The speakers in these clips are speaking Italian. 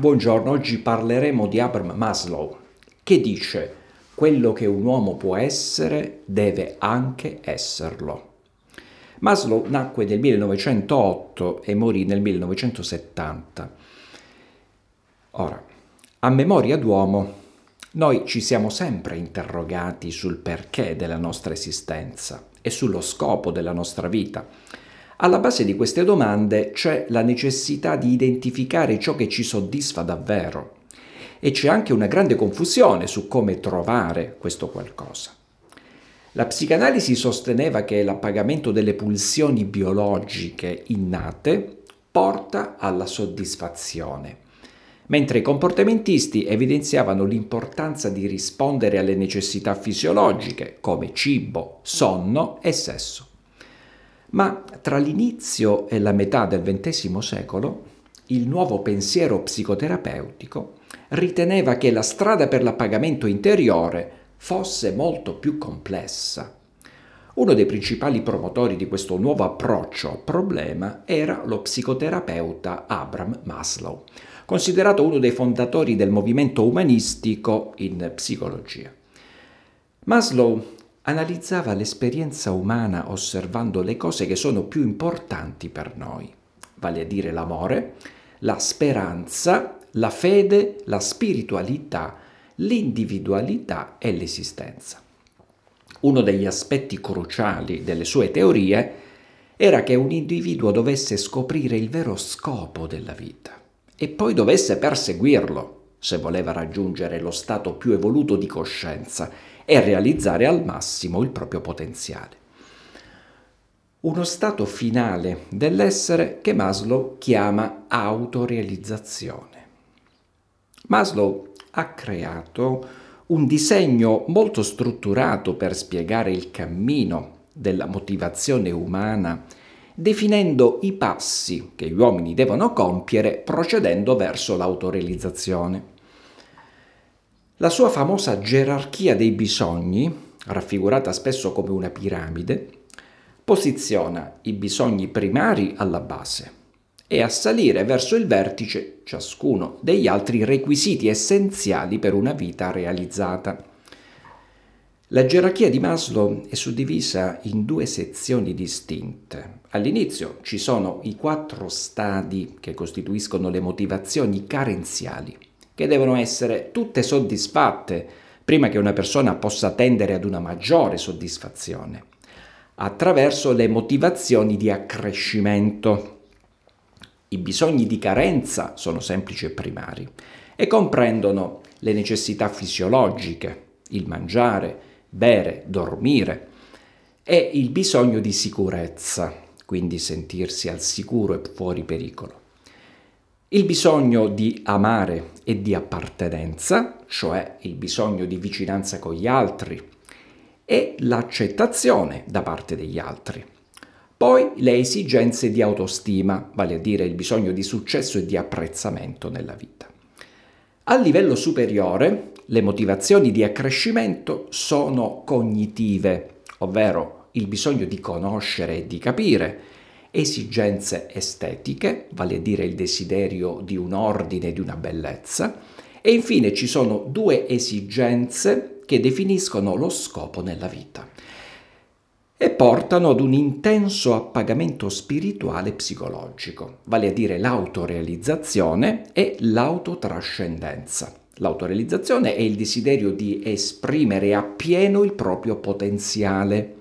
Buongiorno, oggi parleremo di Abram Maslow che dice quello che un uomo può essere deve anche esserlo. Maslow nacque nel 1908 e morì nel 1970. Ora, a memoria d'uomo, noi ci siamo sempre interrogati sul perché della nostra esistenza e sullo scopo della nostra vita alla base di queste domande c'è la necessità di identificare ciò che ci soddisfa davvero e c'è anche una grande confusione su come trovare questo qualcosa. La psicanalisi sosteneva che l'appagamento delle pulsioni biologiche innate porta alla soddisfazione mentre i comportamentisti evidenziavano l'importanza di rispondere alle necessità fisiologiche come cibo, sonno e sesso. Ma tra l'inizio e la metà del XX secolo il nuovo pensiero psicoterapeutico riteneva che la strada per l'appagamento interiore fosse molto più complessa. Uno dei principali promotori di questo nuovo approccio al problema era lo psicoterapeuta Abram Maslow, considerato uno dei fondatori del movimento umanistico in psicologia. Maslow analizzava l'esperienza umana osservando le cose che sono più importanti per noi, vale a dire l'amore, la speranza, la fede, la spiritualità, l'individualità e l'esistenza. Uno degli aspetti cruciali delle sue teorie era che un individuo dovesse scoprire il vero scopo della vita e poi dovesse perseguirlo se voleva raggiungere lo stato più evoluto di coscienza e realizzare al massimo il proprio potenziale. Uno stato finale dell'essere che Maslow chiama autorealizzazione. Maslow ha creato un disegno molto strutturato per spiegare il cammino della motivazione umana, definendo i passi che gli uomini devono compiere procedendo verso l'autorealizzazione. La sua famosa gerarchia dei bisogni, raffigurata spesso come una piramide, posiziona i bisogni primari alla base e a salire verso il vertice ciascuno degli altri requisiti essenziali per una vita realizzata. La gerarchia di Maslow è suddivisa in due sezioni distinte. All'inizio ci sono i quattro stadi che costituiscono le motivazioni carenziali che devono essere tutte soddisfatte prima che una persona possa tendere ad una maggiore soddisfazione, attraverso le motivazioni di accrescimento. I bisogni di carenza sono semplici e primari e comprendono le necessità fisiologiche, il mangiare, bere, dormire e il bisogno di sicurezza, quindi sentirsi al sicuro e fuori pericolo. Il bisogno di amare e di appartenenza, cioè il bisogno di vicinanza con gli altri, e l'accettazione da parte degli altri. Poi le esigenze di autostima, vale a dire il bisogno di successo e di apprezzamento nella vita. A livello superiore, le motivazioni di accrescimento sono cognitive, ovvero il bisogno di conoscere e di capire, esigenze estetiche, vale a dire il desiderio di un ordine, di una bellezza, e infine ci sono due esigenze che definiscono lo scopo nella vita e portano ad un intenso appagamento spirituale e psicologico, vale a dire l'autorealizzazione e l'autotrascendenza. L'autorealizzazione è il desiderio di esprimere appieno il proprio potenziale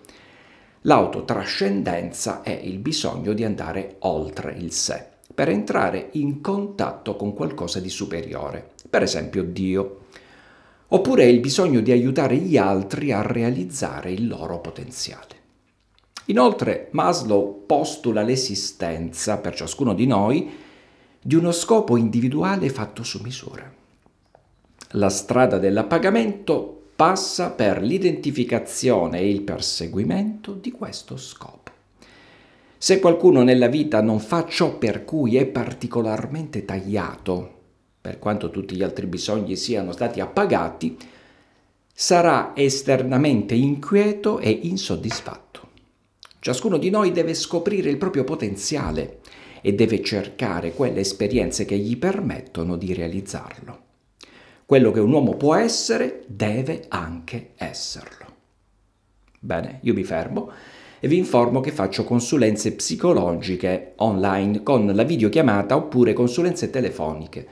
L'autotrascendenza è il bisogno di andare oltre il sé, per entrare in contatto con qualcosa di superiore, per esempio Dio. Oppure il bisogno di aiutare gli altri a realizzare il loro potenziale. Inoltre Maslow postula l'esistenza per ciascuno di noi di uno scopo individuale fatto su misura. La strada dell'appagamento passa per l'identificazione e il perseguimento di questo scopo. Se qualcuno nella vita non fa ciò per cui è particolarmente tagliato, per quanto tutti gli altri bisogni siano stati appagati, sarà esternamente inquieto e insoddisfatto. Ciascuno di noi deve scoprire il proprio potenziale e deve cercare quelle esperienze che gli permettono di realizzarlo. Quello che un uomo può essere deve anche esserlo. Bene, io mi fermo e vi informo che faccio consulenze psicologiche online con la videochiamata oppure consulenze telefoniche.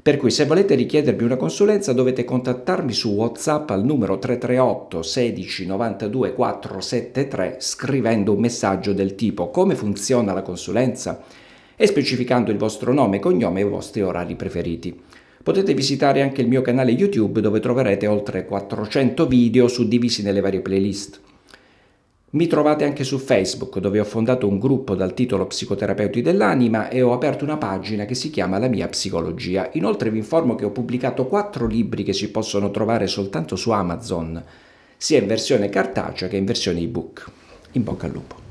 Per cui se volete richiedermi una consulenza dovete contattarmi su WhatsApp al numero 338 16 92 473 scrivendo un messaggio del tipo come funziona la consulenza e specificando il vostro nome, cognome e i vostri orari preferiti. Potete visitare anche il mio canale YouTube dove troverete oltre 400 video suddivisi nelle varie playlist. Mi trovate anche su Facebook dove ho fondato un gruppo dal titolo Psicoterapeuti dell'anima e ho aperto una pagina che si chiama La mia psicologia. Inoltre vi informo che ho pubblicato 4 libri che si possono trovare soltanto su Amazon, sia in versione cartacea che in versione ebook. In bocca al lupo.